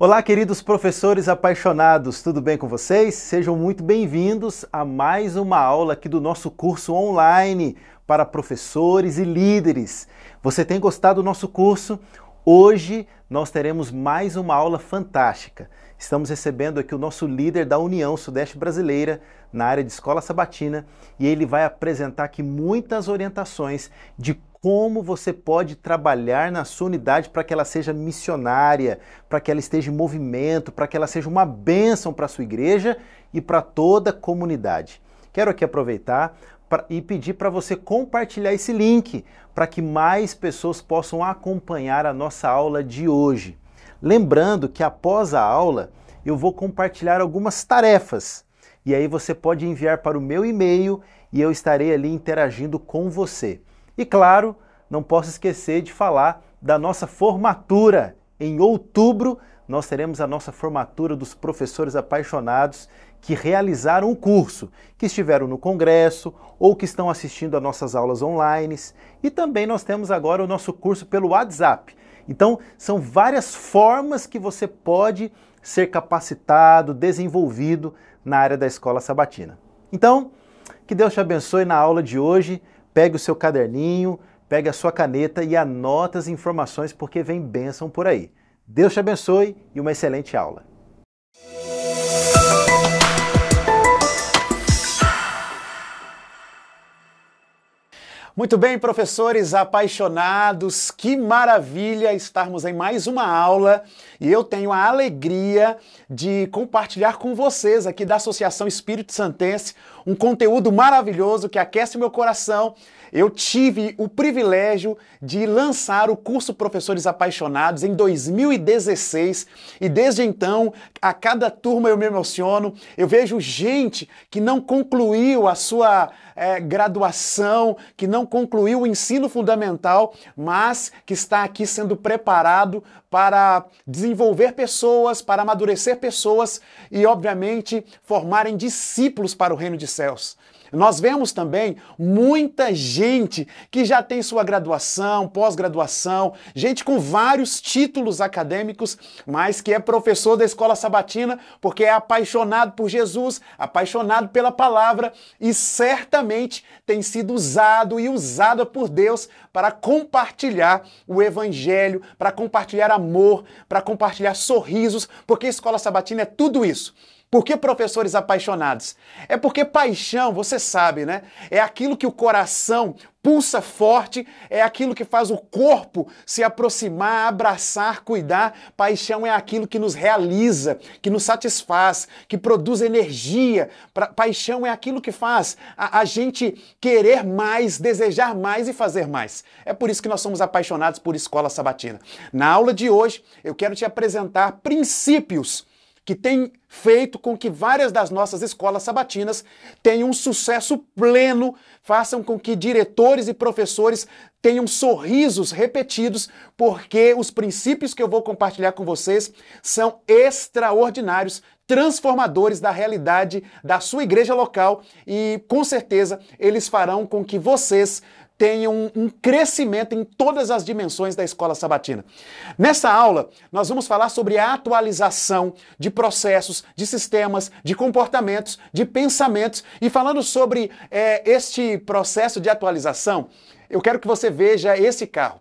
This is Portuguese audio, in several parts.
Olá, queridos professores apaixonados, tudo bem com vocês? Sejam muito bem-vindos a mais uma aula aqui do nosso curso online para professores e líderes. Você tem gostado do nosso curso? Hoje nós teremos mais uma aula fantástica. Estamos recebendo aqui o nosso líder da União Sudeste Brasileira na área de escola sabatina e ele vai apresentar aqui muitas orientações de como você pode trabalhar na sua unidade para que ela seja missionária, para que ela esteja em movimento, para que ela seja uma bênção para a sua igreja e para toda a comunidade. Quero aqui aproveitar pra, e pedir para você compartilhar esse link para que mais pessoas possam acompanhar a nossa aula de hoje. Lembrando que após a aula eu vou compartilhar algumas tarefas e aí você pode enviar para o meu e-mail e eu estarei ali interagindo com você. E claro, não posso esquecer de falar da nossa formatura. Em outubro, nós teremos a nossa formatura dos professores apaixonados que realizaram o curso, que estiveram no congresso ou que estão assistindo a nossas aulas online. E também nós temos agora o nosso curso pelo WhatsApp. Então, são várias formas que você pode ser capacitado, desenvolvido na área da escola sabatina. Então, que Deus te abençoe na aula de hoje. Pegue o seu caderninho, pegue a sua caneta e anota as informações porque vem bênção por aí. Deus te abençoe e uma excelente aula. Muito bem, professores apaixonados, que maravilha estarmos em mais uma aula e eu tenho a alegria de compartilhar com vocês aqui da Associação Espírito Santense um conteúdo maravilhoso que aquece meu coração eu tive o privilégio de lançar o curso Professores Apaixonados em 2016 e desde então, a cada turma eu me emociono, eu vejo gente que não concluiu a sua é, graduação, que não concluiu o ensino fundamental, mas que está aqui sendo preparado para desenvolver pessoas, para amadurecer pessoas e, obviamente, formarem discípulos para o reino de céus. Nós vemos também muita gente que já tem sua graduação, pós-graduação, gente com vários títulos acadêmicos, mas que é professor da escola sabatina porque é apaixonado por Jesus, apaixonado pela palavra e certamente tem sido usado e usada por Deus para compartilhar o evangelho, para compartilhar amor, para compartilhar sorrisos, porque a escola sabatina é tudo isso. Por que professores apaixonados? É porque paixão, você sabe, né? É aquilo que o coração pulsa forte, é aquilo que faz o corpo se aproximar, abraçar, cuidar. Paixão é aquilo que nos realiza, que nos satisfaz, que produz energia. Pra... paixão é aquilo que faz a, a gente querer mais, desejar mais e fazer mais. É por isso que nós somos apaixonados por escola sabatina. Na aula de hoje, eu quero te apresentar princípios que tem feito com que várias das nossas escolas sabatinas tenham um sucesso pleno, façam com que diretores e professores tenham sorrisos repetidos, porque os princípios que eu vou compartilhar com vocês são extraordinários, transformadores da realidade da sua igreja local e com certeza eles farão com que vocês tenham um, crescimento em todas as dimensões da escola sabatina. Nessa aula, nós vamos falar sobre a atualização de processos, de sistemas, de comportamentos, de pensamentos e falando sobre é, este processo de atualização, eu quero que você veja esse carro,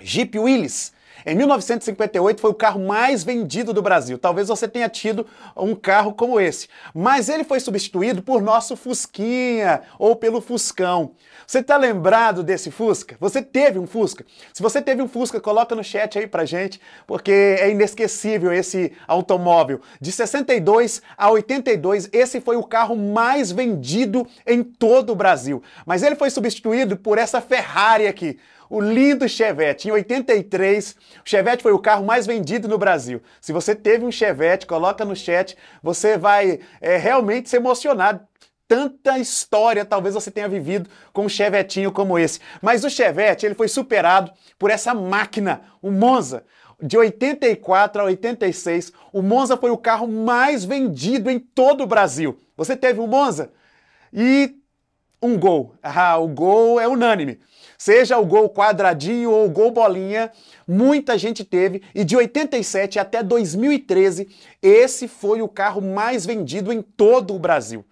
Jeep Willys em 1958 foi o carro mais vendido do Brasil. Talvez você tenha tido um carro como esse. Mas ele foi substituído por nosso Fusquinha ou pelo Fuscão. Você está lembrado desse Fusca? Você teve um Fusca? Se você teve um Fusca, coloca no chat aí pra gente, porque é inesquecível esse automóvel. De 62 a 82, esse foi o carro mais vendido em todo o Brasil. Mas ele foi substituído por essa Ferrari aqui o lindo Chevette. Em 83, o Chevette foi o carro mais vendido no Brasil. Se você teve um Chevette, coloca no chat, você vai é, realmente se emocionar tanta história talvez você tenha vivido com um chevetinho como esse. Mas o chevette, ele foi superado por essa máquina, o Monza. De 84 a 86, o Monza foi o carro mais vendido em todo o Brasil. Você teve um Monza? E um Gol. Ah, o Gol é unânime seja o gol quadradinho ou o gol bolinha, muita gente teve e de 87 até 2013, esse foi o carro mais vendido em todo o Brasil.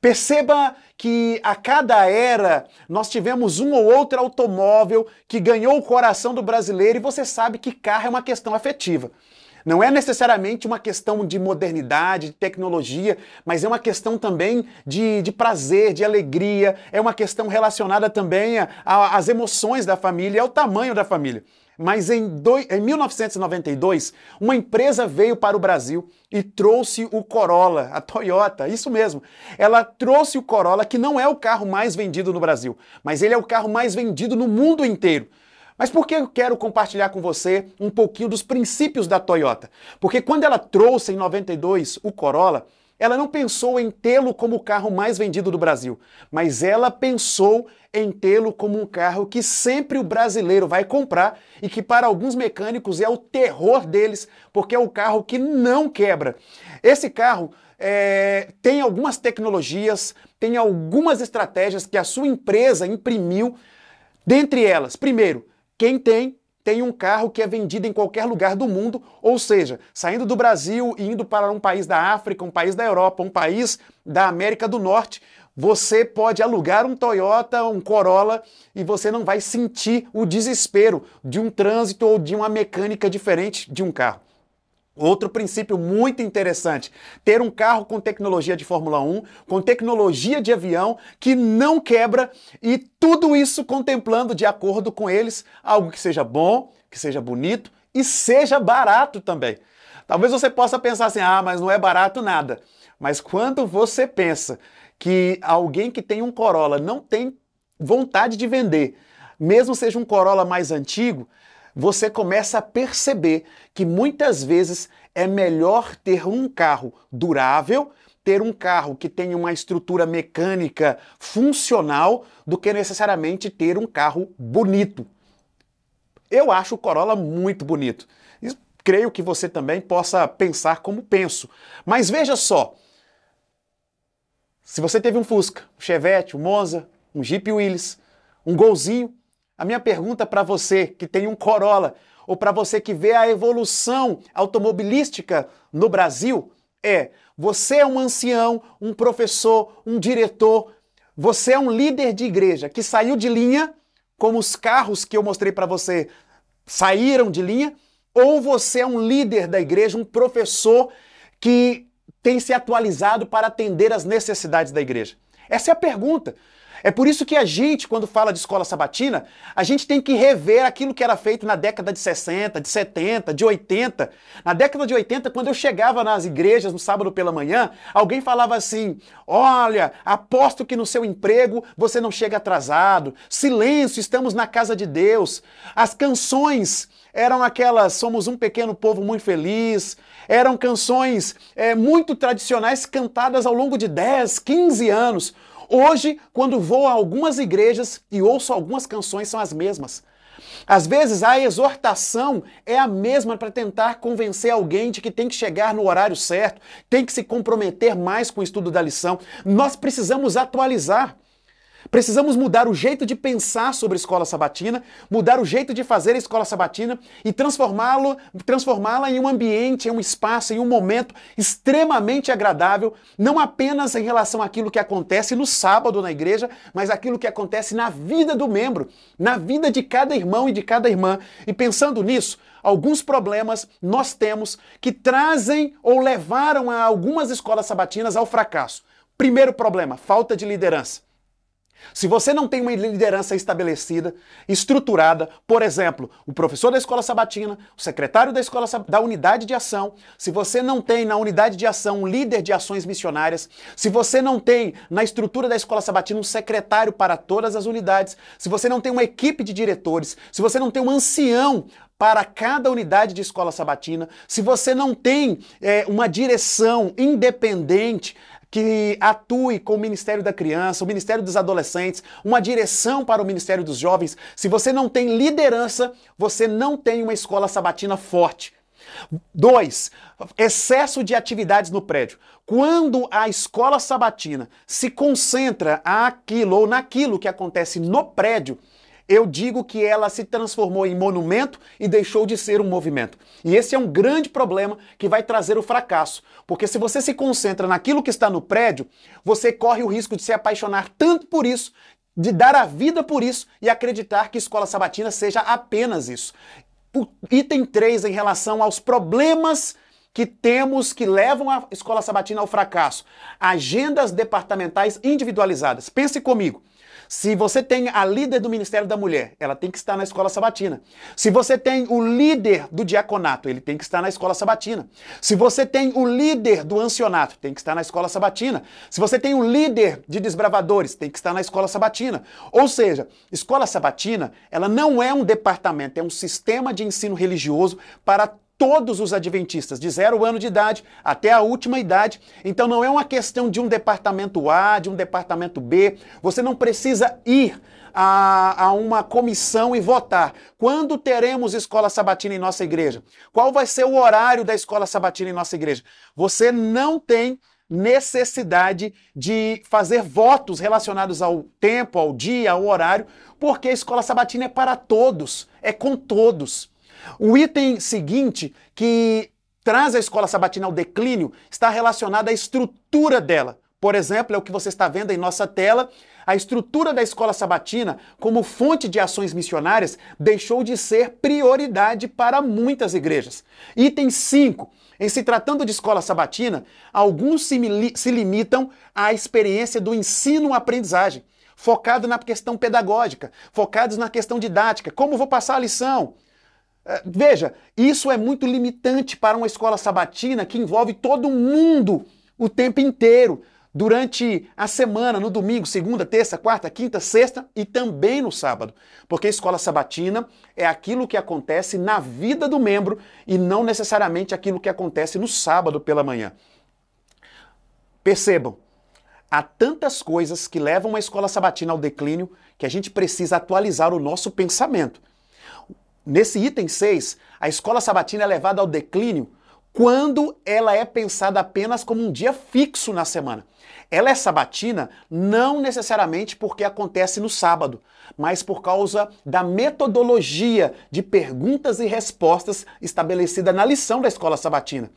Perceba que a cada era nós tivemos um ou outro automóvel que ganhou o coração do brasileiro e você sabe que carro é uma questão afetiva. Não é necessariamente uma questão de modernidade, de tecnologia, mas é uma questão também de, de prazer, de alegria, é uma questão relacionada também às emoções da família, ao é tamanho da família. Mas em, em 1992, uma empresa veio para o Brasil e trouxe o Corolla, a Toyota, isso mesmo. Ela trouxe o Corolla, que não é o carro mais vendido no Brasil, mas ele é o carro mais vendido no mundo inteiro. Mas por que eu quero compartilhar com você um pouquinho dos princípios da Toyota? Porque quando ela trouxe em 92 o Corolla, ela não pensou em tê-lo como o carro mais vendido do Brasil, mas ela pensou em tê-lo como um carro que sempre o brasileiro vai comprar e que para alguns mecânicos é o terror deles, porque é um carro que não quebra. Esse carro é, tem algumas tecnologias, tem algumas estratégias que a sua empresa imprimiu, dentre elas, primeiro, quem tem, tem um carro que é vendido em qualquer lugar do mundo, ou seja, saindo do Brasil e indo para um país da África, um país da Europa, um país da América do Norte, você pode alugar um Toyota, um Corolla e você não vai sentir o desespero de um trânsito ou de uma mecânica diferente de um carro. Outro princípio muito interessante: ter um carro com tecnologia de Fórmula 1, com tecnologia de avião que não quebra e tudo isso contemplando de acordo com eles algo que seja bom, que seja bonito e seja barato também. Talvez você possa pensar assim: ah, mas não é barato nada. Mas quando você pensa que alguém que tem um Corolla não tem vontade de vender, mesmo seja um Corolla mais antigo, você começa a perceber que muitas vezes é melhor ter um carro durável, ter um carro que tenha uma estrutura mecânica funcional, do que necessariamente ter um carro bonito. Eu acho o Corolla muito bonito. E creio que você também possa pensar como penso. Mas veja só, se você teve um Fusca, um Chevette, um Monza, um Jeep Willys, um Golzinho, a minha pergunta para você que tem um Corolla ou para você que vê a evolução automobilística no Brasil é: você é um ancião, um professor, um diretor, você é um líder de igreja que saiu de linha, como os carros que eu mostrei para você saíram de linha, ou você é um líder da igreja, um professor que tem se atualizado para atender às necessidades da igreja? Essa é a pergunta. É por isso que a gente, quando fala de escola sabatina, a gente tem que rever aquilo que era feito na década de 60, de 70, de 80. Na década de 80, quando eu chegava nas igrejas no sábado pela manhã, alguém falava assim: Olha, aposto que no seu emprego você não chega atrasado. Silêncio, estamos na casa de Deus. As canções eram aquelas Somos um pequeno povo muito feliz, eram canções é, muito tradicionais cantadas ao longo de 10, 15 anos. Hoje, quando vou a algumas igrejas e ouço algumas canções, são as mesmas. Às vezes a exortação é a mesma para tentar convencer alguém de que tem que chegar no horário certo, tem que se comprometer mais com o estudo da lição. Nós precisamos atualizar. Precisamos mudar o jeito de pensar sobre a escola sabatina, mudar o jeito de fazer a escola sabatina e transformá-lo, transformá-la em um ambiente, em um espaço, em um momento extremamente agradável, não apenas em relação àquilo que acontece no sábado na igreja, mas aquilo que acontece na vida do membro, na vida de cada irmão e de cada irmã. E pensando nisso, alguns problemas nós temos que trazem ou levaram a algumas escolas sabatinas ao fracasso. Primeiro problema, falta de liderança. Se você não tem uma liderança estabelecida, estruturada, por exemplo, o professor da escola sabatina, o secretário da escola da unidade de ação, se você não tem na unidade de ação um líder de ações missionárias, se você não tem na estrutura da escola sabatina um secretário para todas as unidades, se você não tem uma equipe de diretores, se você não tem um ancião para cada unidade de escola sabatina, se você não tem é, uma direção independente que atue com o Ministério da Criança, o Ministério dos Adolescentes, uma direção para o Ministério dos Jovens. Se você não tem liderança, você não tem uma escola sabatina forte. Dois, excesso de atividades no prédio. Quando a escola sabatina se concentra aquilo ou naquilo que acontece no prédio, eu digo que ela se transformou em monumento e deixou de ser um movimento. E esse é um grande problema que vai trazer o fracasso, porque se você se concentra naquilo que está no prédio, você corre o risco de se apaixonar tanto por isso, de dar a vida por isso e acreditar que escola sabatina seja apenas isso. O item 3 em relação aos problemas que temos que levam a escola sabatina ao fracasso. Agendas departamentais individualizadas. Pense comigo. Se você tem a líder do Ministério da Mulher, ela tem que estar na escola sabatina. Se você tem o líder do diaconato, ele tem que estar na escola sabatina. Se você tem o líder do ancionato, tem que estar na escola sabatina. Se você tem o líder de desbravadores, tem que estar na escola sabatina. Ou seja, escola sabatina, ela não é um departamento, é um sistema de ensino religioso para todos os adventistas, de zero ano de idade até a última idade. Então não é uma questão de um departamento A, de um departamento B. Você não precisa ir a, a, uma comissão e votar. Quando teremos escola sabatina em nossa igreja? Qual vai ser o horário da escola sabatina em nossa igreja? Você não tem necessidade de fazer votos relacionados ao tempo, ao dia, ao horário, porque a escola sabatina é para todos, é com todos. O item seguinte, que traz a escola sabatina ao declínio, está relacionado à estrutura dela. Por exemplo, é o que você está vendo em nossa tela. A estrutura da escola sabatina, como fonte de ações missionárias, deixou de ser prioridade para muitas igrejas. Item 5. Em se tratando de escola sabatina, alguns se, se limitam à experiência do ensino-aprendizagem, focado na questão pedagógica, focados na questão didática. Como vou passar a lição? É, veja, isso é muito limitante para uma escola sabatina que envolve todo mundo o tempo inteiro, durante a semana, no domingo, segunda, terça, quarta, quinta, sexta e também no sábado. Porque a escola sabatina é aquilo que acontece na vida do membro e não necessariamente aquilo que acontece no sábado pela manhã. Percebam, há tantas coisas que levam a escola sabatina ao declínio que a gente precisa atualizar o nosso pensamento. Nesse item 6, a escola sabatina é levada ao declínio quando ela é pensada apenas como um dia fixo na semana. Ela é sabatina não necessariamente porque acontece no sábado, mas por causa da metodologia de perguntas e respostas estabelecida na lição da escola sabatina.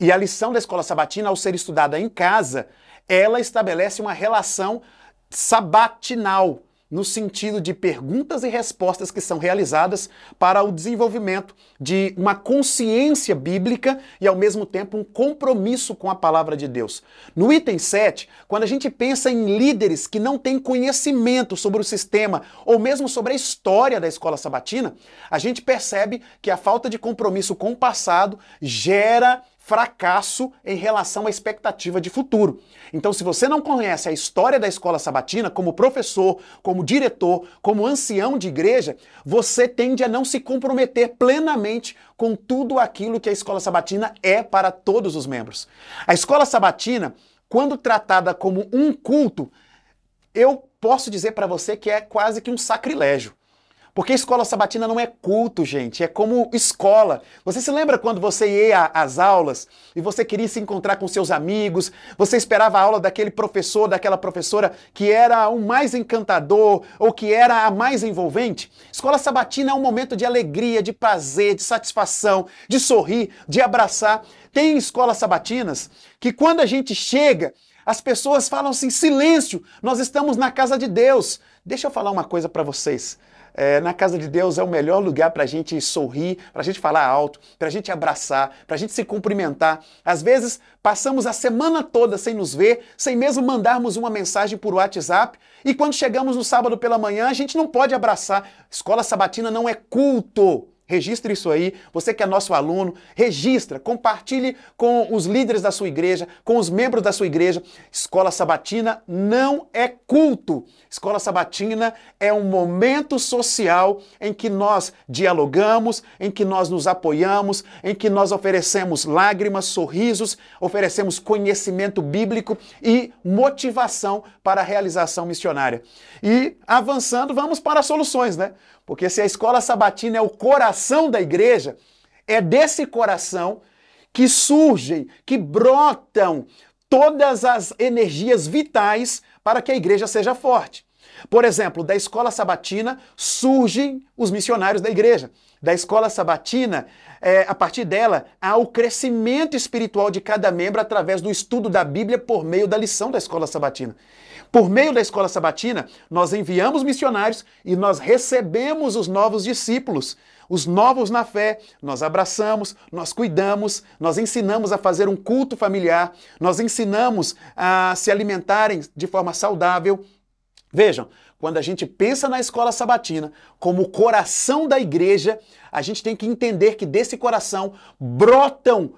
E a lição da escola sabatina, ao ser estudada em casa, ela estabelece uma relação sabatinal no sentido de perguntas e respostas que são realizadas para o desenvolvimento de uma consciência bíblica e, ao mesmo tempo, um compromisso com a palavra de Deus. No item 7, quando a gente pensa em líderes que não têm conhecimento sobre o sistema ou mesmo sobre a história da escola sabatina, a gente percebe que a falta de compromisso com o passado gera fracasso em relação à expectativa de futuro. Então, se você não conhece a história da escola sabatina como professor, como diretor, como ancião de igreja, você tende a não se comprometer plenamente com tudo aquilo que a escola sabatina é para todos os membros. A escola sabatina, quando tratada como um culto, eu posso dizer para você que é quase que um sacrilégio. Porque escola sabatina não é culto, gente, é como escola. Você se lembra quando você ia às aulas e você queria se encontrar com seus amigos, você esperava a aula daquele professor, daquela professora que era o mais encantador ou que era a mais envolvente? Escola sabatina é um momento de alegria, de prazer, de satisfação, de sorrir, de abraçar. Tem escolas sabatinas que quando a gente chega, as pessoas falam assim: silêncio, nós estamos na casa de Deus, Deixa eu falar uma coisa para vocês. É, na casa de Deus é o melhor lugar para a gente sorrir, para a gente falar alto, para a gente abraçar, para a gente se cumprimentar. Às vezes passamos a semana toda sem nos ver, sem mesmo mandarmos uma mensagem por WhatsApp, e quando chegamos no sábado pela manhã a gente não pode abraçar. Escola sabatina não é culto, Registre isso aí. Você que é nosso aluno, registra, compartilhe com os líderes da sua igreja, com os membros da sua igreja. Escola Sabatina não é culto. Escola Sabatina é um momento social em que nós dialogamos, em que nós nos apoiamos, em que nós oferecemos lágrimas, sorrisos, oferecemos conhecimento bíblico e motivação para a realização missionária. E avançando, vamos para soluções, né? Porque se a escola sabatina é o coração da igreja, é desse coração que surgem, que brotam todas as energias vitais para que a igreja seja forte. Por exemplo, da escola sabatina surgem os missionários da igreja. Da escola sabatina, é, a partir dela, há o crescimento espiritual de cada membro através do estudo da Bíblia por meio da lição da escola sabatina. Por meio da escola sabatina, nós enviamos missionários e nós recebemos os novos discípulos, os novos na fé. Nós abraçamos, nós cuidamos, nós ensinamos a fazer um culto familiar, nós ensinamos a se alimentarem de forma saudável. Vejam, quando a gente pensa na escola sabatina como o coração da igreja, a gente tem que entender que desse coração brotam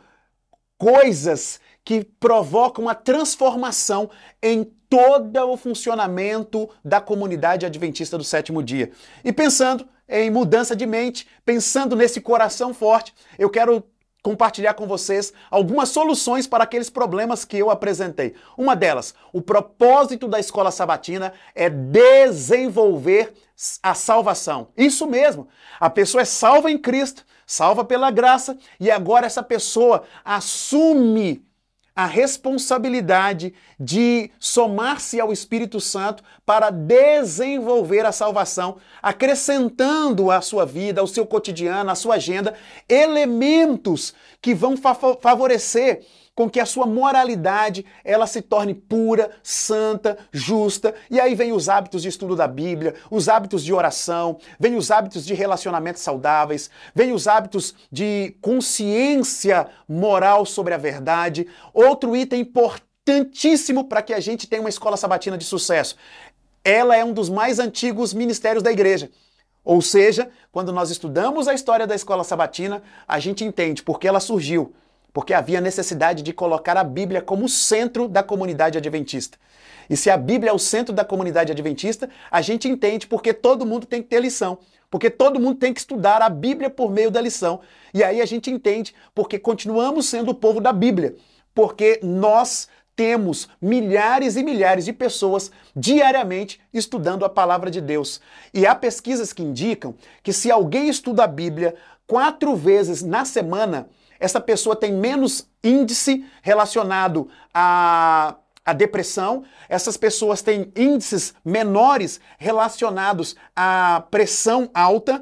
coisas que provocam a transformação em todo o funcionamento da comunidade adventista do sétimo dia. E pensando em mudança de mente, pensando nesse coração forte, eu quero compartilhar com vocês algumas soluções para aqueles problemas que eu apresentei. Uma delas, o propósito da escola sabatina é desenvolver a salvação. Isso mesmo. A pessoa é salva em Cristo, salva pela graça, e agora essa pessoa assume a responsabilidade de somar-se ao Espírito Santo para desenvolver a salvação, acrescentando à sua vida, ao seu cotidiano, à sua agenda, elementos que vão favorecer com que a sua moralidade ela se torne pura, santa, justa. E aí vem os hábitos de estudo da Bíblia, os hábitos de oração, vem os hábitos de relacionamentos saudáveis, vem os hábitos de consciência moral sobre a verdade. Outro item importantíssimo para que a gente tenha uma escola sabatina de sucesso. Ela é um dos mais antigos ministérios da igreja. Ou seja, quando nós estudamos a história da escola sabatina, a gente entende porque ela surgiu porque havia necessidade de colocar a Bíblia como centro da comunidade adventista. E se a Bíblia é o centro da comunidade adventista, a gente entende porque todo mundo tem que ter lição, porque todo mundo tem que estudar a Bíblia por meio da lição. E aí a gente entende porque continuamos sendo o povo da Bíblia, porque nós temos milhares e milhares de pessoas diariamente estudando a palavra de Deus. E há pesquisas que indicam que se alguém estuda a Bíblia quatro vezes na semana, essa pessoa tem menos índice relacionado à à depressão, essas pessoas têm índices menores relacionados à pressão alta.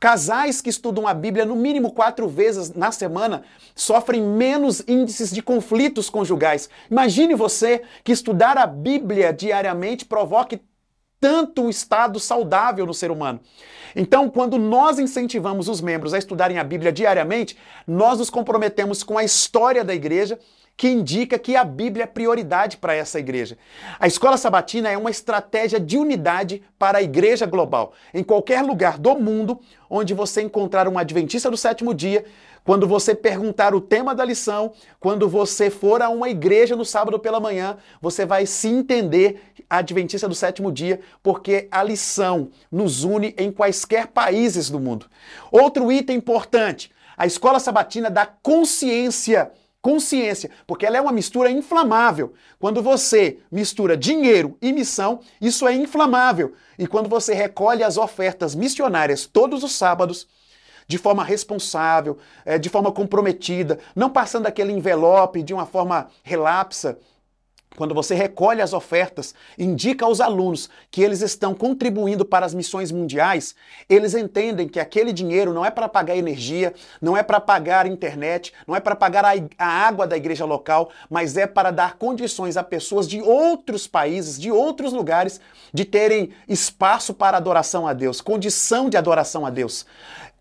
Casais que estudam a Bíblia no mínimo quatro vezes na semana sofrem menos índices de conflitos conjugais. Imagine você que estudar a Bíblia diariamente provoque tanto o estado saudável no ser humano. Então, quando nós incentivamos os membros a estudarem a Bíblia diariamente, nós nos comprometemos com a história da igreja que indica que a Bíblia é prioridade para essa igreja. A escola sabatina é uma estratégia de unidade para a igreja global. Em qualquer lugar do mundo onde você encontrar um adventista do sétimo dia, quando você perguntar o tema da lição, quando você for a uma igreja no sábado pela manhã, você vai se entender adventista do sétimo dia, porque a lição nos une em quaisquer países do mundo. Outro item importante: a escola sabatina dá consciência. Consciência, porque ela é uma mistura inflamável. Quando você mistura dinheiro e missão, isso é inflamável. E quando você recolhe as ofertas missionárias todos os sábados, de forma responsável, eh, de forma comprometida, não passando aquele envelope de uma forma relapsa, quando você recolhe as ofertas, indica aos alunos que eles estão contribuindo para as missões mundiais, eles entendem que aquele dinheiro não é para pagar energia, não é para pagar internet, não é para pagar a, a, água da igreja local, mas é para dar condições a pessoas de outros países, de outros lugares, de terem espaço para adoração a Deus, condição de adoração a Deus.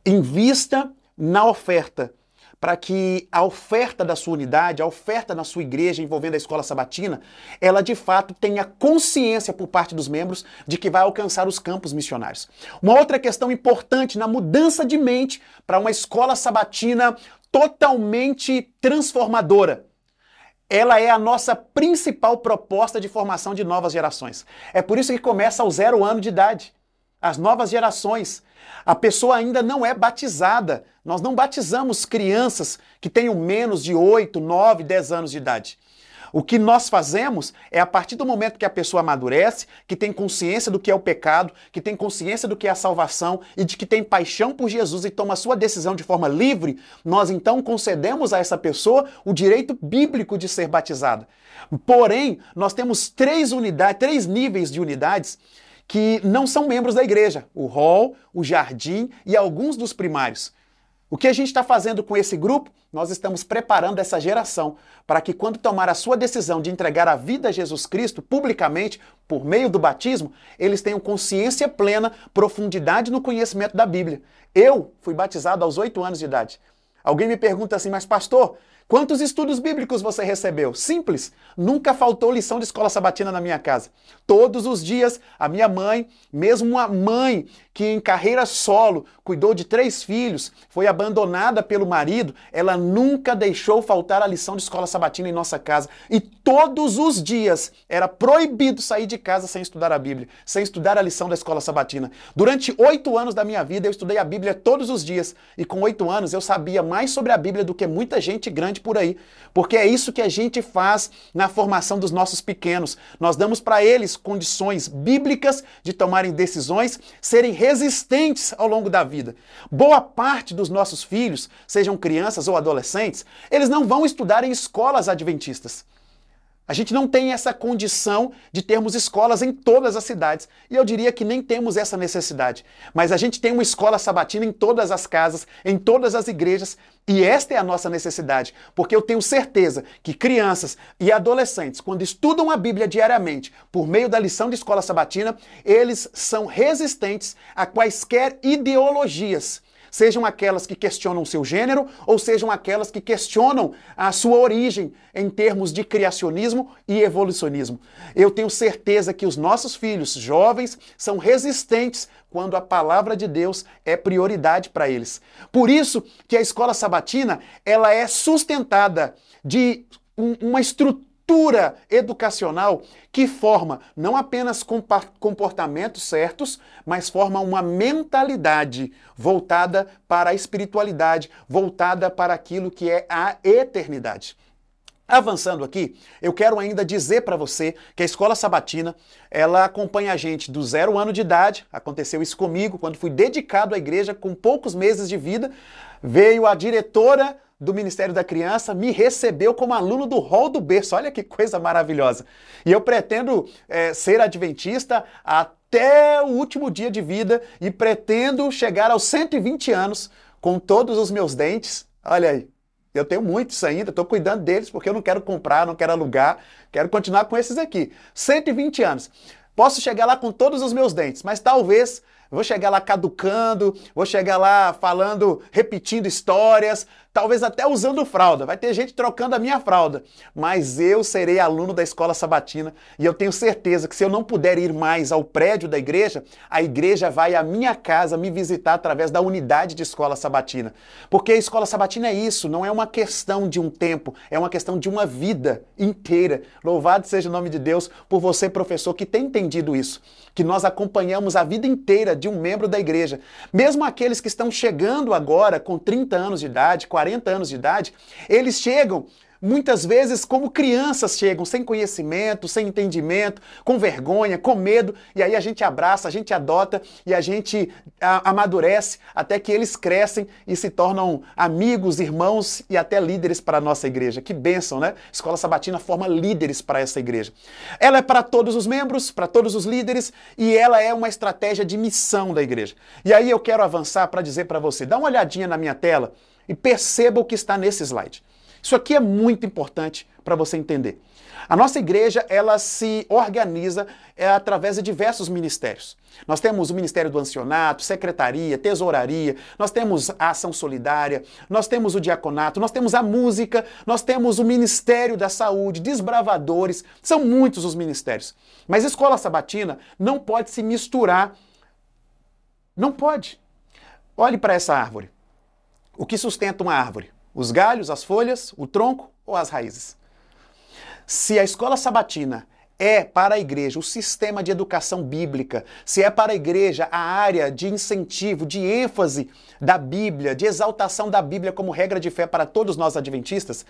Invista na oferta para que a oferta da sua unidade, a oferta na sua igreja envolvendo a escola sabatina, ela de fato tenha consciência por parte dos membros de que vai alcançar os campos missionários. Uma outra questão importante na mudança de mente para uma escola sabatina totalmente transformadora ela é a nossa principal proposta de formação de novas gerações. É por isso que começa ao zero ano de idade. As novas gerações a pessoa ainda não é batizada. Nós não batizamos crianças que tenham menos de 8, 9, 10 anos de idade. O que nós fazemos é a partir do momento que a pessoa amadurece, que tem consciência do que é o pecado, que tem consciência do que é a salvação e de que tem paixão por Jesus e toma sua decisão de forma livre, nós então concedemos a essa pessoa o direito bíblico de ser batizada. Porém, nós temos três unidades, três níveis de unidades que não são membros da igreja, o hall, o jardim e alguns dos primários. O que a gente está fazendo com esse grupo? Nós estamos preparando essa geração para que, quando tomar a sua decisão de entregar a vida a Jesus Cristo publicamente, por meio do batismo, eles tenham consciência plena, profundidade no conhecimento da Bíblia. Eu fui batizado aos oito anos de idade. Alguém me pergunta assim, mas pastor, Quantos estudos bíblicos você recebeu? Simples. Nunca faltou lição de escola sabatina na minha casa. Todos os dias, a minha mãe, mesmo uma mãe que em carreira solo cuidou de três filhos, foi abandonada pelo marido, ela nunca deixou faltar a lição de escola sabatina em nossa casa. E todos os dias era proibido sair de casa sem estudar a Bíblia, sem estudar a lição da escola sabatina. Durante oito anos da minha vida, eu estudei a Bíblia todos os dias. E com oito anos, eu sabia mais sobre a Bíblia do que muita gente grande por aí, porque é isso que a gente faz na formação dos nossos pequenos. Nós damos para eles condições bíblicas de tomarem decisões, serem resistentes ao longo da vida. Boa parte dos nossos filhos, sejam crianças ou adolescentes, eles não vão estudar em escolas adventistas. A gente não tem essa condição de termos escolas em todas as cidades. E eu diria que nem temos essa necessidade. Mas a gente tem uma escola sabatina em todas as casas, em todas as igrejas, e esta é a nossa necessidade. Porque eu tenho certeza que crianças e adolescentes, quando estudam a Bíblia diariamente por meio da lição de escola sabatina, eles são resistentes a quaisquer ideologias sejam aquelas que questionam seu gênero ou sejam aquelas que questionam a sua origem em termos de criacionismo e evolucionismo. Eu tenho certeza que os nossos filhos jovens são resistentes quando a palavra de Deus é prioridade para eles. Por isso que a escola sabatina, ela é sustentada de uma estrutura cultura educacional que forma não apenas comportamentos certos, mas forma uma mentalidade voltada para a espiritualidade, voltada para aquilo que é a eternidade. Avançando aqui, eu quero ainda dizer para você que a escola sabatina, ela acompanha a gente do zero ano de idade, aconteceu isso comigo quando fui dedicado à igreja com poucos meses de vida, veio a diretora do Ministério da Criança me recebeu como aluno do Hall do Berço. Olha que coisa maravilhosa! E eu pretendo é, ser adventista até o último dia de vida e pretendo chegar aos 120 anos com todos os meus dentes. Olha aí, eu tenho muitos ainda, estou cuidando deles porque eu não quero comprar, não quero alugar, quero continuar com esses aqui. 120 anos. Posso chegar lá com todos os meus dentes, mas talvez vou chegar lá caducando, vou chegar lá falando, repetindo histórias, talvez até usando fralda. Vai ter gente trocando a minha fralda, mas eu serei aluno da escola sabatina e eu tenho certeza que se eu não puder ir mais ao prédio da igreja, a igreja vai à minha casa me visitar através da unidade de escola sabatina. Porque a escola sabatina é isso, não é uma questão de um tempo, é uma questão de uma vida inteira. Louvado seja o nome de Deus por você, professor, que tem entendido isso, que nós acompanhamos a vida inteira de um membro da igreja. Mesmo aqueles que estão chegando agora com 30 anos de idade, 40 40 anos de idade, eles chegam muitas vezes como crianças chegam, sem conhecimento, sem entendimento, com vergonha, com medo, e aí a gente abraça, a gente adota e a gente a, amadurece até que eles crescem e se tornam amigos, irmãos e até líderes para a nossa igreja. Que bênção, né? Escola Sabatina forma líderes para essa igreja. Ela é para todos os membros, para todos os líderes e ela é uma estratégia de missão da igreja. E aí eu quero avançar para dizer para você, dá uma olhadinha na minha tela e perceba o que está nesse slide. Isso aqui é muito importante para você entender. A nossa igreja, ela se organiza é, através de diversos ministérios. Nós temos o Ministério do Ancionato, Secretaria, Tesouraria, nós temos a Ação Solidária, nós temos o Diaconato, nós temos a Música, nós temos o Ministério da Saúde, Desbravadores, são muitos os ministérios. Mas escola sabatina não pode se misturar. Não pode. Olhe para essa árvore. O que sustenta uma árvore? Os galhos, as folhas, o tronco ou as raízes? Se a escola sabatina é para a igreja o sistema de educação bíblica, se é para a igreja a área de incentivo, de ênfase da Bíblia, de exaltação da Bíblia como regra de fé para todos nós adventistas,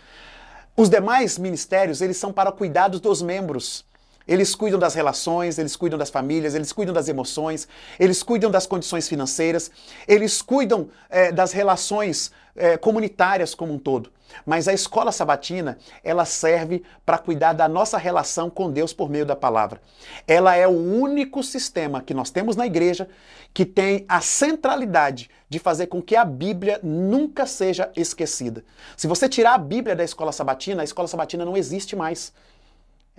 os demais ministérios, eles são para cuidados dos membros. Eles cuidam das relações, eles cuidam das famílias, eles cuidam das emoções, eles cuidam das condições financeiras, eles cuidam é, das relações é, comunitárias como um todo. Mas a escola sabatina, ela serve para cuidar da nossa relação com Deus por meio da palavra. Ela é o único sistema que nós temos na igreja que tem a centralidade de fazer com que a Bíblia nunca seja esquecida. Se você tirar a Bíblia da escola sabatina, a escola sabatina não existe mais.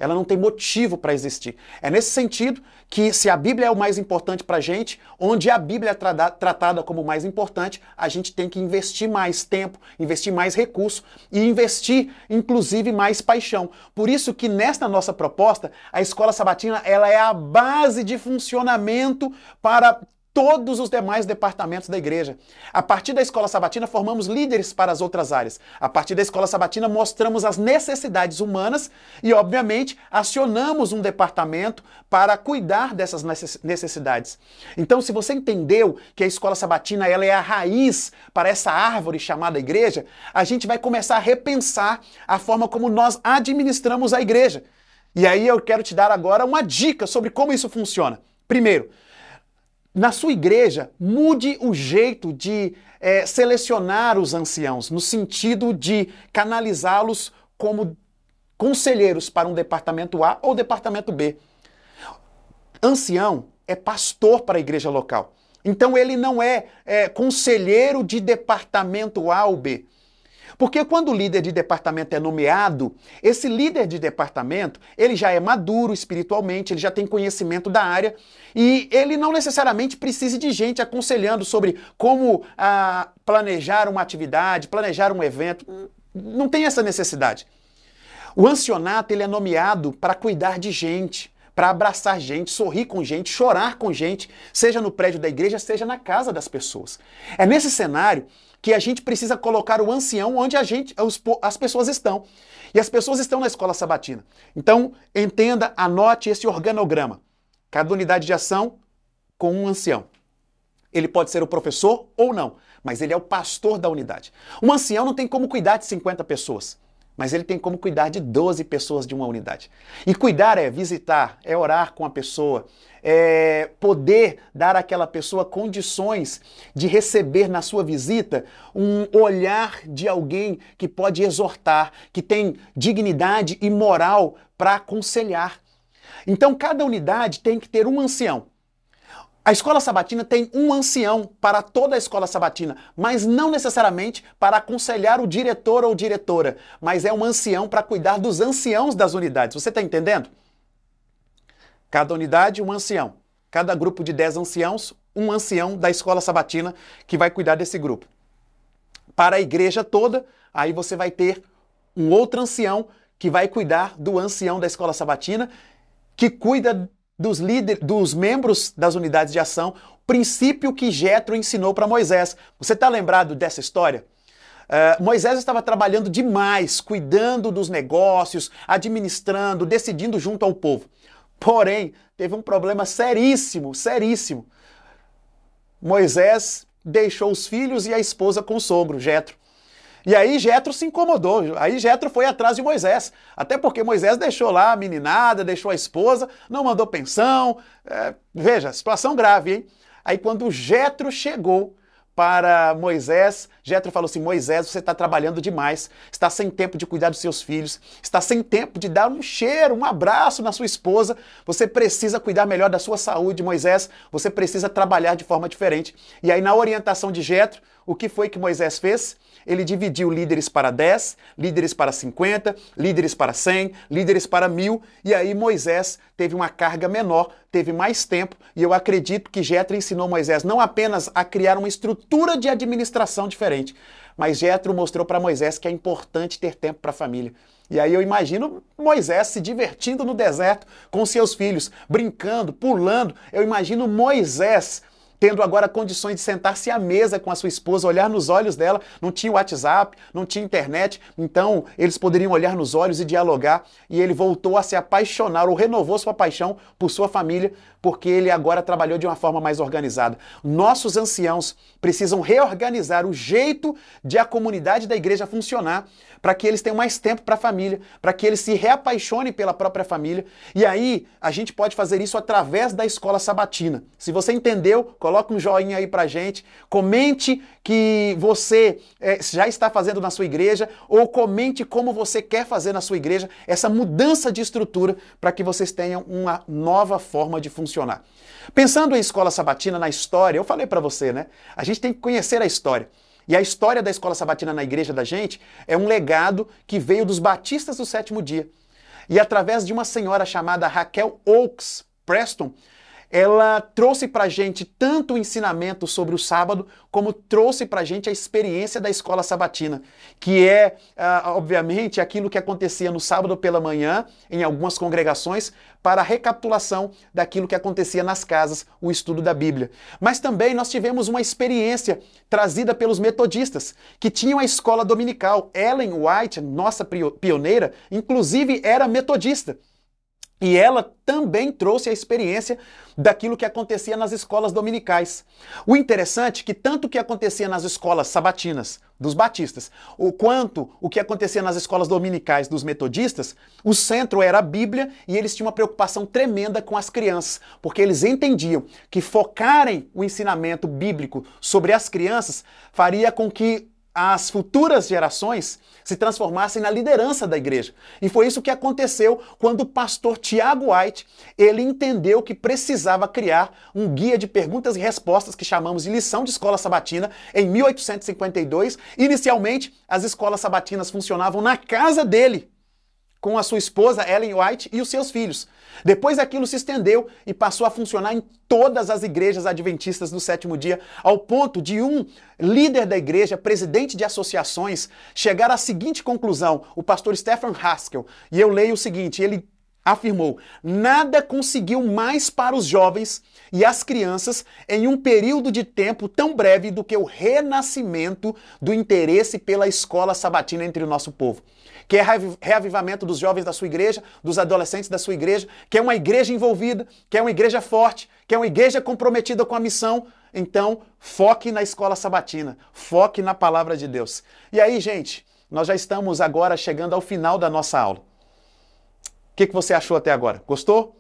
Ela não tem motivo para existir. É nesse sentido que, se a Bíblia é o mais importante para a gente, onde a Bíblia é tra tratada como o mais importante, a gente tem que investir mais tempo, investir mais recurso e investir, inclusive, mais paixão. Por isso que, nesta nossa proposta, a Escola Sabatina ela é a base de funcionamento para todos os demais departamentos da igreja. A partir da escola sabatina, formamos líderes para as outras áreas. A partir da escola sabatina, mostramos as necessidades humanas e, obviamente, acionamos um departamento para cuidar dessas necessidades. Então, se você entendeu que a escola sabatina ela é a raiz para essa árvore chamada igreja, a gente vai começar a repensar a forma como nós administramos a igreja. E aí eu quero te dar agora uma dica sobre como isso funciona. Primeiro, na sua igreja, mude o jeito de é, selecionar os anciãos, no sentido de canalizá-los como conselheiros para um departamento A ou departamento B. Ancião é pastor para a igreja local. Então ele não é, é conselheiro de departamento A ou B. Porque quando o líder de departamento é nomeado, esse líder de departamento, ele já é maduro espiritualmente, ele já tem conhecimento da área e ele não necessariamente precisa de gente aconselhando sobre como ah, planejar uma atividade, planejar um evento. Não tem essa necessidade. O ancionato, ele é nomeado para cuidar de gente, para abraçar gente, sorrir com gente, chorar com gente, seja no prédio da igreja, seja na casa das pessoas. É nesse cenário que a gente precisa colocar o ancião onde a gente, os, as pessoas estão. E as pessoas estão na escola sabatina. Então, entenda, anote esse organograma. Cada unidade de ação com um ancião. Ele pode ser o professor ou não, mas ele é o pastor da unidade. Um ancião não tem como cuidar de 50 pessoas mas ele tem como cuidar de 12 pessoas de uma unidade. E cuidar é visitar, é orar com a pessoa, é poder dar àquela pessoa condições de receber na sua visita um olhar de alguém que pode exortar, que tem dignidade e moral para aconselhar. Então, cada unidade tem que ter um ancião. A escola sabatina tem um ancião para toda a escola sabatina, mas não necessariamente para aconselhar o diretor ou diretora, mas é um ancião para cuidar dos anciãos das unidades. Você está entendendo? Cada unidade, um ancião. Cada grupo de 10 anciãos, um ancião da escola sabatina que vai cuidar desse grupo. Para a igreja toda, aí você vai ter um outro ancião que vai cuidar do ancião da escola sabatina, que cuida dos, líderes, dos membros das unidades de ação, o princípio que Jetro ensinou para Moisés. Você está lembrado dessa história? Uh, Moisés estava trabalhando demais, cuidando dos negócios, administrando, decidindo junto ao povo. Porém, teve um problema seríssimo, seríssimo. Moisés deixou os filhos e a esposa com o sogro, Jetro. E aí Jetro se incomodou. Aí Jetro foi atrás de Moisés, até porque Moisés deixou lá a meninada, deixou a esposa, não mandou pensão. É, veja, situação grave, hein? Aí quando Jetro chegou para Moisés, Jetro falou assim: Moisés, você está trabalhando demais, está sem tempo de cuidar dos seus filhos, está sem tempo de dar um cheiro, um abraço na sua esposa. Você precisa cuidar melhor da sua saúde, Moisés. Você precisa trabalhar de forma diferente. E aí na orientação de Jetro, o que foi que Moisés fez? Ele dividiu líderes para 10, líderes para 50, líderes para 100, líderes para mil, e aí Moisés teve uma carga menor, teve mais tempo, e eu acredito que Jetro ensinou Moisés não apenas a criar uma estrutura de administração diferente, mas Jetro mostrou para Moisés que é importante ter tempo para a família. E aí eu imagino Moisés se divertindo no deserto com seus filhos, brincando, pulando. Eu imagino Moisés tendo agora condições de sentar-se à mesa com a sua esposa, olhar nos olhos dela. Não tinha WhatsApp, não tinha internet, então eles poderiam olhar nos olhos e dialogar. E ele voltou a se apaixonar ou renovou sua paixão por sua família, porque ele agora trabalhou de uma forma mais organizada. Nossos anciãos precisam reorganizar o jeito de a comunidade da igreja funcionar para que eles tenham mais tempo para a família, para que eles se reapaixonem pela própria família. E aí a gente pode fazer isso através da escola sabatina. Se você entendeu, coloca. Coloque um joinha aí pra gente. Comente que você é, já está fazendo na sua igreja ou comente como você quer fazer na sua igreja essa mudança de estrutura para que vocês tenham uma nova forma de funcionar. Pensando em escola sabatina na história, eu falei para você, né? A gente tem que conhecer a história. E a história da escola sabatina na igreja da gente é um legado que veio dos batistas do sétimo dia. E através de uma senhora chamada Raquel Oaks Preston, ela trouxe para gente tanto o ensinamento sobre o sábado, como trouxe para gente a experiência da escola sabatina, que é, ah, obviamente, aquilo que acontecia no sábado pela manhã, em algumas congregações, para a recapitulação daquilo que acontecia nas casas, o estudo da Bíblia. Mas também nós tivemos uma experiência trazida pelos metodistas, que tinham a escola dominical. Ellen White, nossa pioneira, inclusive era metodista. E ela também trouxe a experiência daquilo que acontecia nas escolas dominicais. O interessante é que tanto o que acontecia nas escolas sabatinas dos batistas, o quanto o que acontecia nas escolas dominicais dos metodistas, o centro era a Bíblia e eles tinham uma preocupação tremenda com as crianças, porque eles entendiam que focarem o ensinamento bíblico sobre as crianças faria com que as futuras gerações se transformassem na liderança da igreja. E foi isso que aconteceu quando o pastor Tiago White, ele entendeu que precisava criar um guia de perguntas e respostas que chamamos de lição de escola sabatina em 1852. Inicialmente, as escolas sabatinas funcionavam na casa dele, com a sua esposa Ellen White e os seus filhos. Depois aquilo se estendeu e passou a funcionar em todas as igrejas adventistas no sétimo dia, ao ponto de um líder da igreja, presidente de associações, chegar à seguinte conclusão, o pastor Stephen Haskell. E eu leio o seguinte, ele afirmou: nada conseguiu mais para os jovens e as crianças em um período de tempo tão breve do que o renascimento do interesse pela escola sabatina entre o nosso povo quer é reavivamento dos jovens da sua igreja, dos adolescentes da sua igreja, quer é uma igreja envolvida, quer é uma igreja forte, quer uma igreja comprometida com a missão, então foque na escola sabatina, foque na palavra de Deus. E aí, gente, nós já estamos agora chegando ao final da nossa aula. O que, que você achou até agora? Gostou?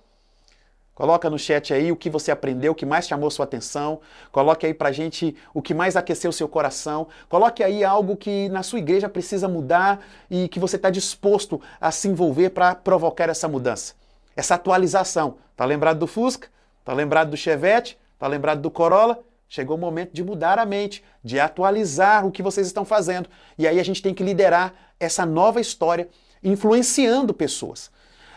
Coloca no chat aí o que você aprendeu, o que mais chamou sua atenção. Coloque aí pra gente o que mais aqueceu seu coração. Coloque aí algo que na sua igreja precisa mudar e que você está disposto a se envolver para provocar essa mudança. Essa atualização. Tá lembrado do Fusca? Tá lembrado do Chevette? Tá lembrado do Corolla? Chegou o momento de mudar a mente, de atualizar o que vocês estão fazendo. E aí a gente tem que liderar essa nova história, influenciando pessoas.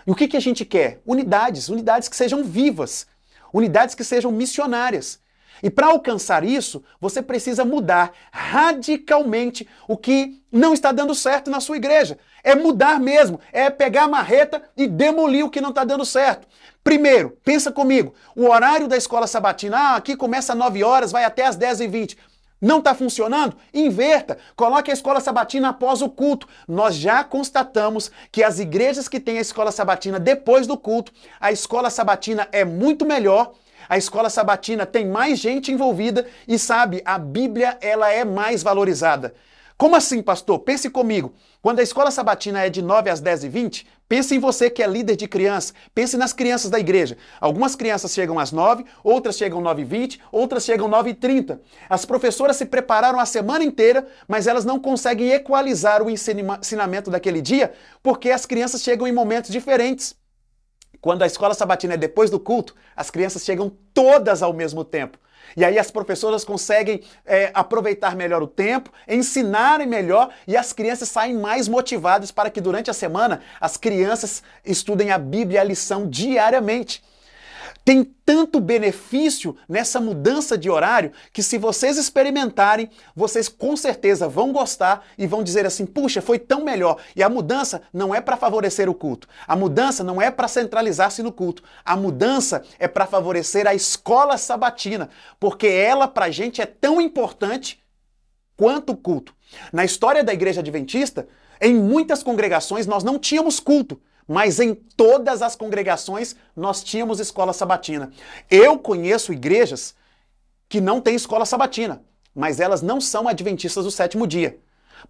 E o que, que a gente quer? Unidades, unidades que sejam vivas, unidades que sejam missionárias. E para alcançar isso, você precisa mudar radicalmente o que não está dando certo na sua igreja. É mudar mesmo, é pegar a marreta e demolir o que não está dando certo. Primeiro, pensa comigo, o horário da escola sabatina, ah, aqui começa às 9 horas, vai até às 10 e 20 não está funcionando? Inverta. Coloque a escola sabatina após o culto. Nós já constatamos que as igrejas que têm a escola sabatina depois do culto, a escola sabatina é muito melhor. A escola sabatina tem mais gente envolvida e sabe, a Bíblia ela é mais valorizada. Como assim, pastor? Pense comigo. Quando a escola sabatina é de 9 às 10 e 20, Pense em você que é líder de criança. Pense nas crianças da igreja. Algumas crianças chegam às 9, outras chegam 9 e 20, outras chegam 9 e 30. As professoras se prepararam a semana inteira, mas elas não conseguem equalizar o ensinamento daquele dia porque as crianças chegam em momentos diferentes. Quando a escola sabatina é depois do culto, as crianças chegam todas ao mesmo tempo. E aí as professoras conseguem é, aproveitar melhor o tempo, ensinarem melhor e as crianças saem mais motivadas para que durante a semana as crianças estudem a Bíblia e a lição diariamente. Tem tanto benefício nessa mudança de horário que, se vocês experimentarem, vocês com certeza vão gostar e vão dizer assim: puxa, foi tão melhor. E a mudança não é para favorecer o culto, a mudança não é para centralizar-se no culto, a mudança é para favorecer a escola sabatina, porque ela para a gente é tão importante quanto o culto. Na história da igreja adventista, em muitas congregações nós não tínhamos culto mas em todas as congregações nós tínhamos escola sabatina. Eu conheço igrejas que não têm escola sabatina, mas elas não são adventistas do sétimo dia.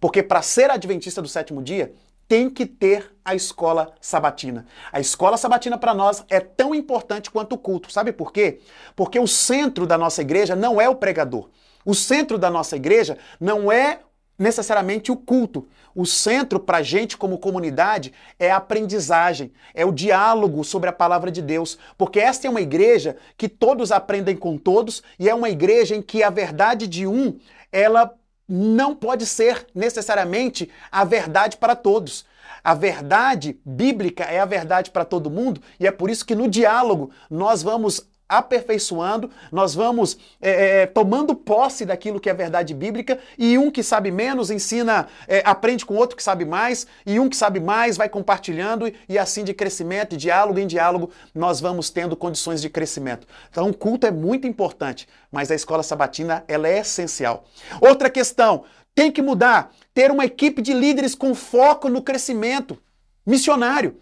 Porque para ser adventista do sétimo dia, tem que ter a escola sabatina. A escola sabatina para nós é tão importante quanto o culto. Sabe por quê? Porque o centro da nossa igreja não é o pregador. O centro da nossa igreja não é necessariamente o culto. O centro para a gente, como comunidade, é a aprendizagem, é o diálogo sobre a palavra de Deus. Porque esta é uma igreja que todos aprendem com todos e é uma igreja em que a verdade de um, ela não pode ser necessariamente a verdade para todos. A verdade bíblica é a verdade para todo mundo e é por isso que no diálogo nós vamos aperfeiçoando, nós vamos é, é, é, tomando posse daquilo que é verdade bíblica, e um que sabe menos ensina, é, aprende com outro que sabe mais, e um que sabe mais vai compartilhando, e, e assim de crescimento, e diálogo em diálogo, nós vamos tendo condições de crescimento. Então, o culto é muito importante, mas a escola sabatina ela é essencial. Outra questão, tem que mudar, ter uma equipe de líderes com foco no crescimento missionário.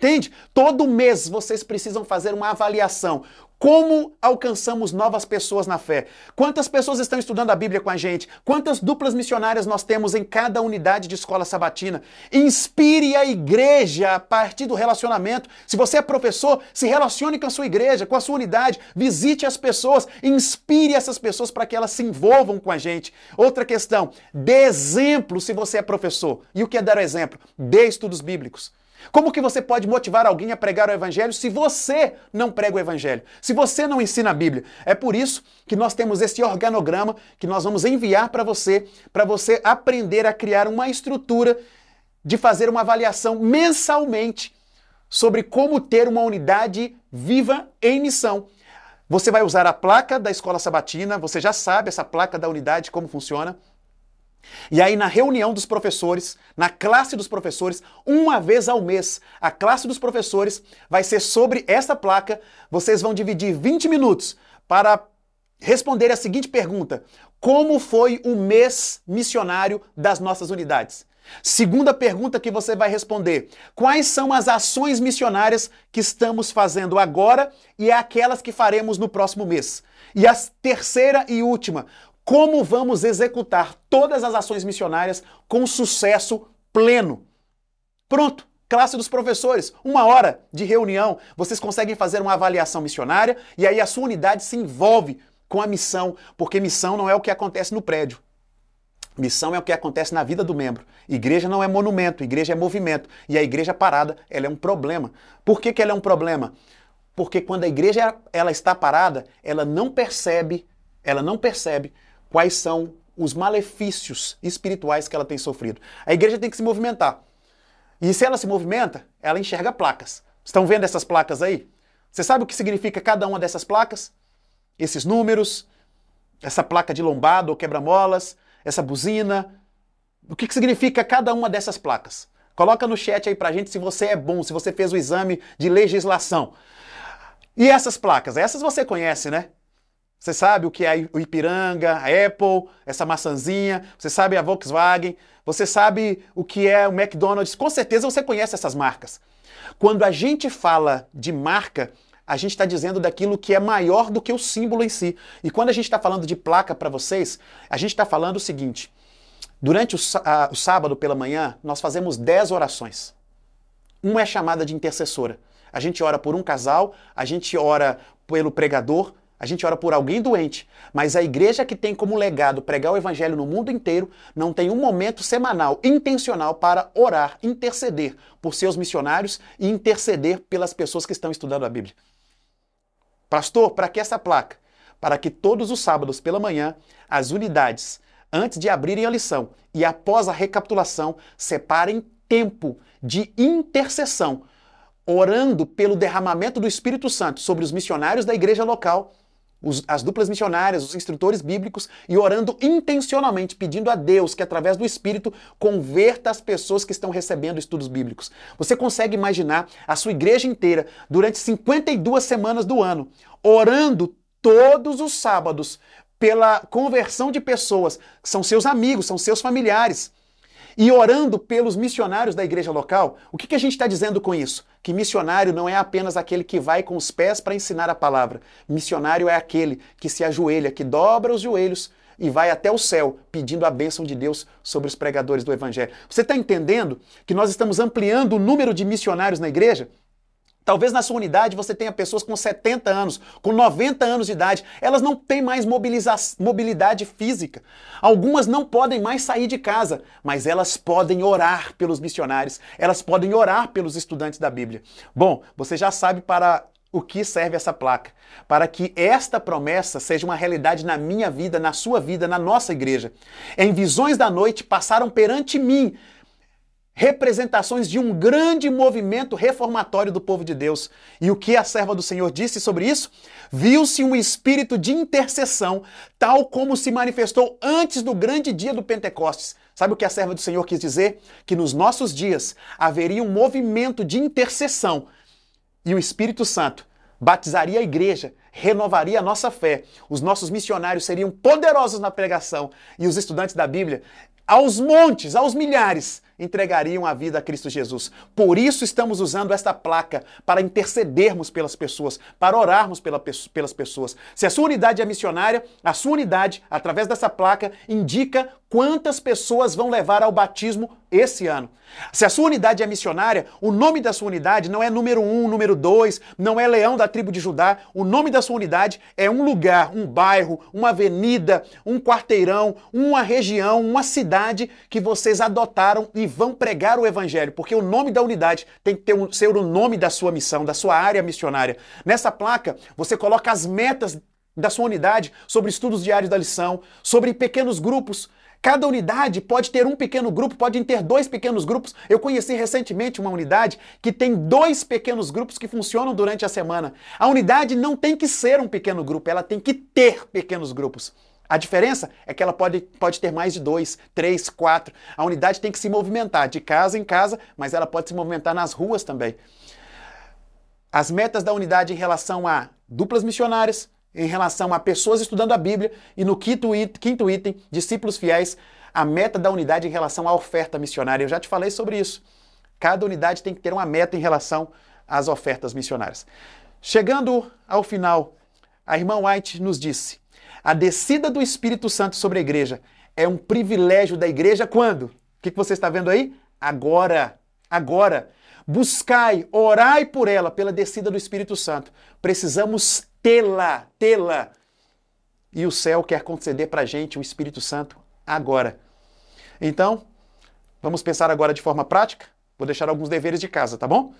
Entende? Todo mês vocês precisam fazer uma avaliação. Como alcançamos novas pessoas na fé? Quantas pessoas estão estudando a Bíblia com a gente? Quantas duplas missionárias nós temos em cada unidade de escola sabatina? Inspire a igreja a partir do relacionamento. Se você é professor, se relacione com a sua igreja, com a sua unidade, visite as pessoas, inspire essas pessoas para que elas se envolvam com a gente. Outra questão, dê exemplo se você é professor. E o que é dar exemplo? Dê estudos bíblicos. Como que você pode motivar alguém a pregar o evangelho se você não prega o evangelho? Se você não ensina a Bíblia? É por isso que nós temos esse organograma que nós vamos enviar para você, para você aprender a criar uma estrutura de fazer uma avaliação mensalmente sobre como ter uma unidade viva em missão. Você vai usar a placa da escola sabatina, você já sabe essa placa da unidade como funciona. E aí, na reunião dos professores, na classe dos professores, uma vez ao mês, a classe dos professores vai ser sobre essa placa. Vocês vão dividir 20 minutos para responder a seguinte pergunta: Como foi o mês missionário das nossas unidades? Segunda pergunta que você vai responder: Quais são as ações missionárias que estamos fazendo agora e é aquelas que faremos no próximo mês? E a terceira e última: como vamos executar todas as ações missionárias com sucesso pleno. Pronto, classe dos professores, uma hora de reunião, vocês conseguem fazer uma avaliação missionária e aí a sua unidade se envolve com a missão, porque missão não é o que acontece no prédio. Missão é o que acontece na vida do membro. Igreja não é monumento, igreja é movimento. E a igreja parada, ela é um problema. Por que, que ela é um problema? Porque quando a igreja ela está parada, ela não percebe, ela não percebe quais são os malefícios espirituais que ela tem sofrido. A igreja tem que se movimentar. E se ela se movimenta, ela enxerga placas. Estão vendo essas placas aí? Você sabe o que significa cada uma dessas placas? Esses números, essa placa de lombada ou quebra-molas, essa buzina. O que, que significa cada uma dessas placas? Coloca no chat aí pra gente se você é bom, se você fez o exame de legislação. E essas placas? Essas você conhece, né? Você sabe o que é o Ipiranga, a Apple, essa maçãzinha, você sabe a Volkswagen, você sabe o que é o McDonald's, com certeza você conhece essas marcas. Quando a gente fala de marca, a gente está dizendo daquilo que é maior do que o símbolo em si. E quando a gente está falando de placa para vocês, a gente está falando o seguinte: durante o, a, o sábado pela manhã, nós fazemos 10 orações. Uma é chamada de intercessora. A gente ora por um casal, a gente ora pelo pregador, a gente ora por alguém doente, mas a igreja que tem como legado pregar o evangelho no mundo inteiro não tem um momento semanal intencional para orar, interceder por seus missionários e interceder pelas pessoas que estão estudando a Bíblia. Pastor, para que essa placa? Para que todos os sábados pela manhã as unidades, antes de abrirem a lição e após a recapitulação, separem tempo de intercessão orando pelo derramamento do Espírito Santo sobre os missionários da igreja local os, as duplas missionárias, os instrutores bíblicos e orando intencionalmente, pedindo a Deus que, através do Espírito, converta as pessoas que estão recebendo estudos bíblicos. Você consegue imaginar a sua igreja inteira, durante 52 semanas do ano, orando todos os sábados pela conversão de pessoas, que são seus amigos, são seus familiares e orando pelos missionários da igreja local. O que, que a gente está dizendo com isso? Que missionário não é apenas aquele que vai com os pés para ensinar a palavra. Missionário é aquele que se ajoelha, que dobra os joelhos e vai até o céu pedindo a bênção de Deus sobre os pregadores do Evangelho. Você está entendendo que nós estamos ampliando o número de missionários na igreja? Talvez na sua unidade você tenha pessoas com 70 anos, com 90 anos de idade, elas não têm mais mobilidade física. Algumas não podem mais sair de casa, mas elas podem orar pelos missionários, elas podem orar pelos estudantes da Bíblia. Bom, você já sabe para o que serve essa placa? Para que esta promessa seja uma realidade na minha vida, na sua vida, na nossa igreja. Em visões da noite passaram perante mim representações de um grande movimento reformatório do povo de Deus. E o que a serva do Senhor disse sobre isso? Viu-se um espírito de intercessão, tal como se manifestou antes do grande dia do Pentecostes. Sabe o que a serva do Senhor quis dizer? Que nos nossos dias haveria um movimento de intercessão e o Espírito Santo batizaria a igreja, renovaria a nossa fé. Os nossos missionários seriam poderosos na pregação e os estudantes da Bíblia aos montes, aos milhares, entregariam a vida a Cristo Jesus. Por isso estamos usando esta placa para intercedermos pelas pessoas, para orarmos pela, pelas pessoas. Se a sua unidade é missionária, a sua unidade, através dessa placa, indica quantas pessoas vão levar ao batismo esse ano. Se a sua unidade é missionária, o nome da sua unidade não é número um, número dois, não é Leão da tribo de Judá. O nome da sua unidade é um lugar, um bairro, uma avenida, um quarteirão, uma região, uma cidade que vocês adotaram e vão pregar o evangelho, porque o nome da unidade tem que ter um, ser o nome da sua missão, da sua área missionária. Nessa placa, você coloca as metas da sua unidade sobre estudos diários da lição, sobre pequenos grupos, Cada unidade pode ter um pequeno grupo, podem ter dois pequenos grupos. Eu conheci recentemente uma unidade que tem dois pequenos grupos que funcionam durante a semana. A unidade não tem que ser um pequeno grupo, ela tem que ter pequenos grupos. A diferença é que ela pode, pode ter mais de dois, três, quatro. A unidade tem que se movimentar de casa em casa, mas ela pode se movimentar nas ruas também. As metas da unidade em relação a duplas missionárias, em relação a pessoas estudando a Bíblia e no quinto, it, quinto item, discípulos fiéis, a meta da unidade em relação à oferta missionária. Eu já te falei sobre isso. Cada unidade tem que ter uma meta em relação às ofertas missionárias. Chegando ao final, a irmã White nos disse a descida do Espírito Santo sobre a igreja é um privilégio da igreja quando? O que, você está vendo aí? Agora. Agora. Buscai, orai por ela, pela descida do Espírito Santo. Precisamos tê-la, tê-la. E o céu quer conceder para a gente o Espírito Santo agora. Então, vamos pensar agora de forma prática? Vou deixar alguns deveres de casa, tá bom?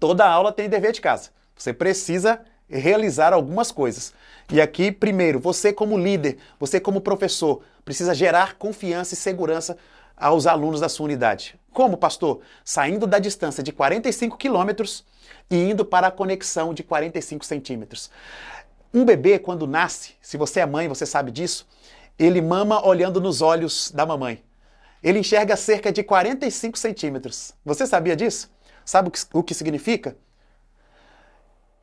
Toda aula tem dever de casa. Você precisa realizar algumas coisas. E aqui, primeiro, você como líder, você como professor, precisa gerar confiança e segurança aos alunos da sua unidade. Como, pastor? Saindo da distância de 45 quilômetros e indo para a conexão de 45 centímetros. Um bebê, quando nasce, se você é mãe, você sabe disso, ele mama olhando nos olhos da mamãe. Ele enxerga cerca de 45 centímetros. Você sabia disso? Sabe o que significa?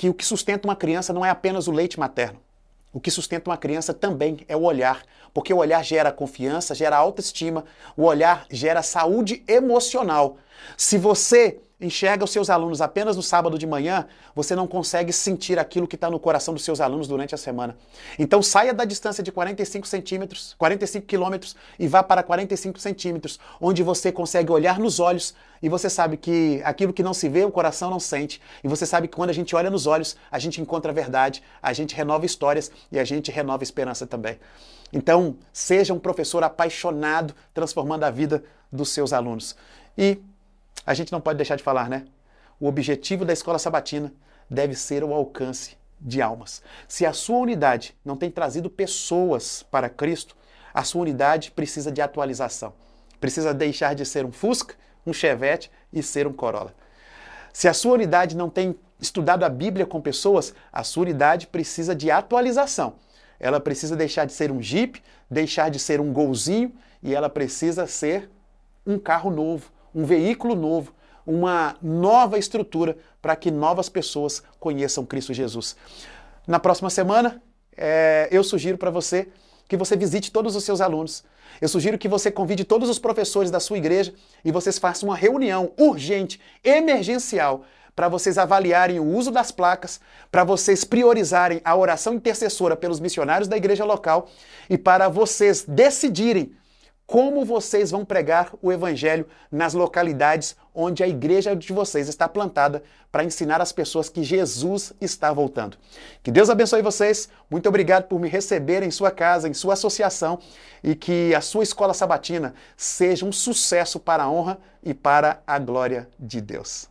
que o que sustenta uma criança não é apenas o leite materno. O que sustenta uma criança também é o olhar, porque o olhar gera confiança, gera autoestima, o olhar gera saúde emocional. Se você enxerga os seus alunos apenas no sábado de manhã, você não consegue sentir aquilo que está no coração dos seus alunos durante a semana. Então saia da distância de 45 centímetros, 45 quilômetros e vá para 45 centímetros, onde você consegue olhar nos olhos e você sabe que aquilo que não se vê, o coração não sente. E você sabe que quando a gente olha nos olhos, a gente encontra a verdade, a gente renova histórias e a gente renova esperança também. Então, seja um professor apaixonado, transformando a vida dos seus alunos. E a gente não pode deixar de falar, né? O objetivo da escola sabatina deve ser o alcance de almas. Se a sua unidade não tem trazido pessoas para Cristo, a sua unidade precisa de atualização. Precisa deixar de ser um Fusca, um Chevette e ser um Corolla. Se a sua unidade não tem estudado a Bíblia com pessoas, a sua unidade precisa de atualização. Ela precisa deixar de ser um Jeep, deixar de ser um Golzinho e ela precisa ser um carro novo, um veículo novo, uma nova estrutura para que novas pessoas conheçam Cristo Jesus. Na próxima semana, é, eu sugiro para você que você visite todos os seus alunos. Eu sugiro que você convide todos os professores da sua igreja e vocês façam uma reunião urgente, emergencial, para vocês avaliarem o uso das placas, para vocês priorizarem a oração intercessora pelos missionários da igreja local e para vocês decidirem como vocês vão pregar o evangelho nas localidades onde a igreja de vocês está plantada para ensinar as pessoas que Jesus está voltando. Que Deus abençoe vocês. Muito obrigado por me receber em sua casa, em sua associação e que a sua escola sabatina seja um sucesso para a honra e para a glória de Deus.